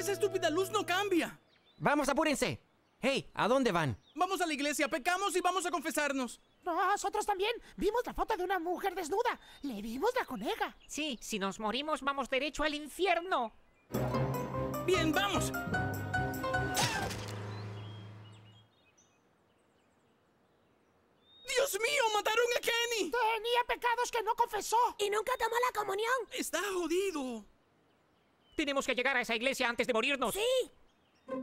esa estúpida luz no cambia. Vamos, apúrense. Hey, ¿a dónde van? Vamos a la iglesia, pecamos y vamos a confesarnos. Nosotros también vimos la foto de una mujer desnuda. Le vimos la conega. Sí, si nos morimos vamos derecho al infierno. Bien, vamos. ¡Dios mío! ¡Mataron a Kenny! Tenía pecados que no confesó. Y nunca tomó la comunión. Está jodido. Tenemos que llegar a esa iglesia antes de morirnos. Sí.